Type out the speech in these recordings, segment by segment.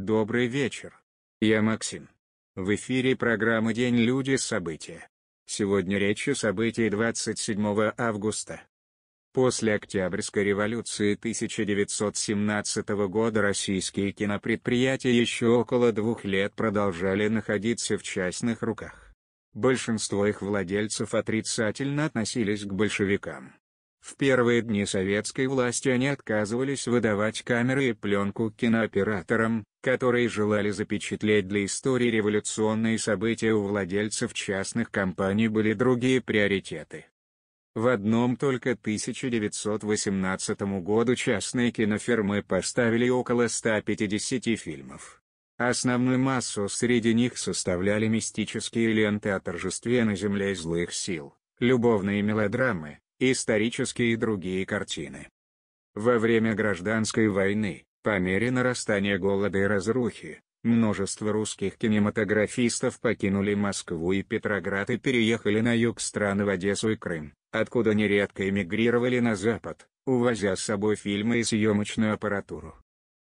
Добрый вечер. Я Максим. В эфире программа «День люди. События». Сегодня речь о событии 27 августа. После Октябрьской революции 1917 года российские кинопредприятия еще около двух лет продолжали находиться в частных руках. Большинство их владельцев отрицательно относились к большевикам. В первые дни советской власти они отказывались выдавать камеры и пленку кинооператорам, которые желали запечатлеть для истории революционные события у владельцев частных компаний были другие приоритеты. В одном только 1918 году частные кинофирмы поставили около 150 фильмов. Основную массу среди них составляли мистические ленты о торжестве на земле злых сил, любовные мелодрамы, исторические и другие картины. Во время гражданской войны, по мере нарастания голода и разрухи, множество русских кинематографистов покинули Москву и Петроград и переехали на юг страны в Одессу и Крым, откуда нередко эмигрировали на Запад, увозя с собой фильмы и съемочную аппаратуру.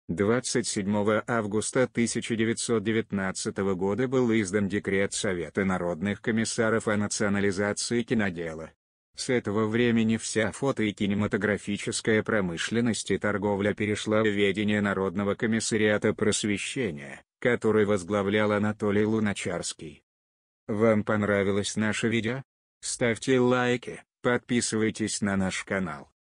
27 августа 1919 года был издан декрет Совета народных комиссаров о национализации кинодела, с этого времени вся фото и кинематографическая промышленность и торговля перешла в ведение Народного комиссариата просвещения, который возглавлял Анатолий Луначарский. Вам понравилось наше видео? Ставьте лайки, подписывайтесь на наш канал.